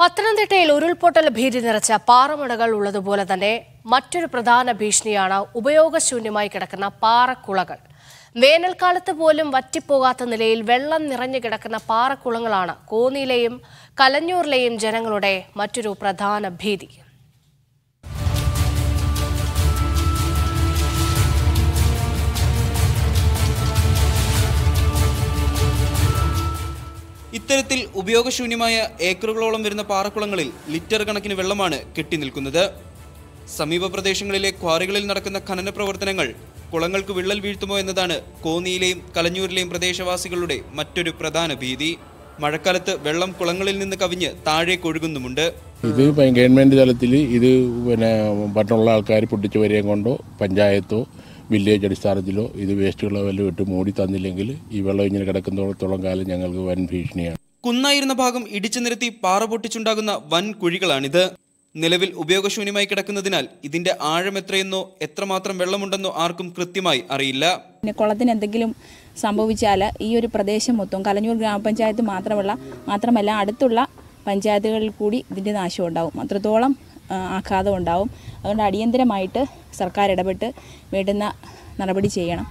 പത്തനംതിട്ടയിൽ ഉരുൾപൊട്ടൽ ഭീതി നിറച്ച പാറമടകൾ ഉള്ളതുപോലെ തന്നെ മറ്റൊരു പ്രധാന ഭീഷണിയാണ് ഉപയോഗശൂന്യമായി കിടക്കുന്ന പാറക്കുളകൾ വേനൽക്കാലത്ത് പോലും വറ്റിപ്പോകാത്ത നിലയിൽ വെള്ളം നിറഞ്ഞു കിടക്കുന്ന പാറക്കുളങ്ങളാണ് കോന്നിയിലെയും കലഞ്ഞൂരിലെയും ജനങ്ങളുടെ മറ്റൊരു പ്രധാന ഭീതി ഇത്തരത്തിൽ ഉപയോഗശൂന്യമായ ഏക്കറുകളോളം വരുന്ന പാറക്കുളങ്ങളിൽ ലിറ്റർ കണക്കിന് വെള്ളമാണ് കെട്ടിനിൽക്കുന്നത് സമീപ പ്രദേശങ്ങളിലെ ക്വാറികളിൽ നടക്കുന്ന ഖനന പ്രവർത്തനങ്ങൾ കുളങ്ങൾക്ക് വിള്ളൽ വീഴ്ത്തുമോ എന്നതാണ് കോന്നിയിലെയും കലഞ്ഞൂരിലെയും പ്രദേശവാസികളുടെ മറ്റൊരു പ്രധാന ഭീതി മഴക്കാലത്ത് വെള്ളം കുളങ്ങളിൽ നിന്ന് കവിഞ്ഞ് താഴേക്ക് ഒഴുകുന്നുമുണ്ട് ഇത് ഗവൺമെന്റ് തലത്തിൽ ഇത് പിന്നെ പട്ടണമുള്ള ആൾക്കാർ പൊട്ടിച്ചു വരെയും കൊണ്ടോ പഞ്ചായത്തോ വില്ലേജ് അടിസ്ഥാനത്തിലോ ഇത് വേസ്റ്റുകളോ വല്ലതും ഇട്ട് മൂടി തന്നില്ലെങ്കിൽ ഈ വെള്ളം ഇങ്ങനെ കിടക്കുന്നിടത്തോളം കാലം ഞങ്ങൾക്ക് വൻ ഭീഷണിയാണ് കുന്നായിരുന്ന ഭാഗം ഇടിച്ചു നിരത്തി പാറ പൊട്ടിച്ചുണ്ടാകുന്ന വൻ കുഴികളാണിത് നിലവിൽ ഉപയോഗശൂന്യമായി കിടക്കുന്നതിനാൽ ഇതിന്റെ ആഴം എത്രയെന്നോ എത്രമാത്രം വെള്ളമുണ്ടെന്നോ ആർക്കും കൃത്യമായി അറിയില്ല പിന്നെ കുളത്തിന് എന്തെങ്കിലും സംഭവിച്ചാൽ ഈ ഒരു പ്രദേശം മൊത്തം കലഞ്ഞൂർ ഗ്രാമപഞ്ചായത്ത് മാത്രമല്ല മാത്രമല്ല അടുത്തുള്ള പഞ്ചായത്തുകളിൽ കൂടി ഇതിൻ്റെ നാശം ഉണ്ടാവും അത്രത്തോളം ആഘാതം ഉണ്ടാവും അതുകൊണ്ട് അടിയന്തരമായിട്ട് സർക്കാർ ഇടപെട്ട് വേണ്ടുന്ന നടപടി ചെയ്യണം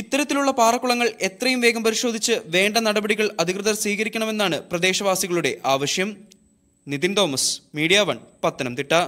ഇത്തരത്തിലുള്ള പാറക്കുളങ്ങൾ എത്രയും വേഗം പരിശോധിച്ച് വേണ്ട നടപടികൾ അധികൃതർ സ്വീകരിക്കണമെന്നാണ് പ്രദേശവാസികളുടെ ആവശ്യം നിതിൻ തോമസ് മീഡിയ വൺ പത്തനംതിട്ട